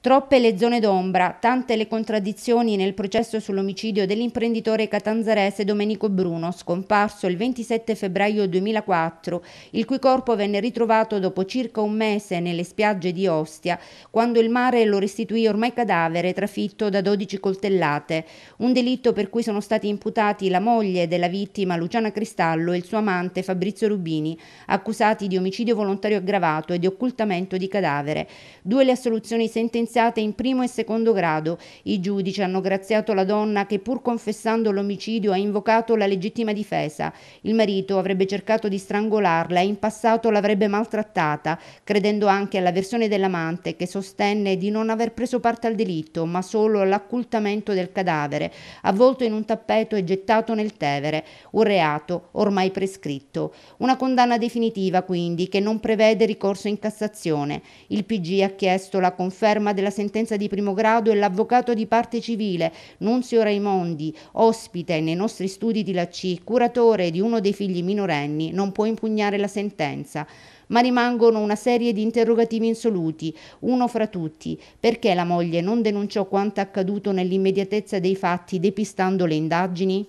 Troppe le zone d'ombra, tante le contraddizioni nel processo sull'omicidio dell'imprenditore catanzarese Domenico Bruno, scomparso il 27 febbraio 2004, il cui corpo venne ritrovato dopo circa un mese nelle spiagge di Ostia, quando il mare lo restituì ormai cadavere trafitto da 12 coltellate, un delitto per cui sono stati imputati la moglie della vittima Luciana Cristallo e il suo amante Fabrizio Rubini, accusati di omicidio volontario aggravato e di occultamento di cadavere. Due le assoluzioni sentenziali sentenziate in primo e secondo grado. I giudici hanno graziato la donna che pur confessando l'omicidio ha invocato la legittima difesa. Il marito avrebbe cercato di strangolarla e in passato l'avrebbe maltrattata, credendo anche alla versione dell'amante che sostenne di non aver preso parte al delitto, ma solo all'accultamento del cadavere, avvolto in un tappeto e gettato nel Tevere, un reato ormai prescritto. Una condanna definitiva quindi che non prevede ricorso in Cassazione. Il PG ha chiesto la conferma della sentenza di primo grado è l'avvocato di parte civile Nunzio Raimondi, ospite nei nostri studi di Lacci, curatore di uno dei figli minorenni, non può impugnare la sentenza ma rimangono una serie di interrogativi insoluti, uno fra tutti, perché la moglie non denunciò quanto accaduto nell'immediatezza dei fatti depistando le indagini?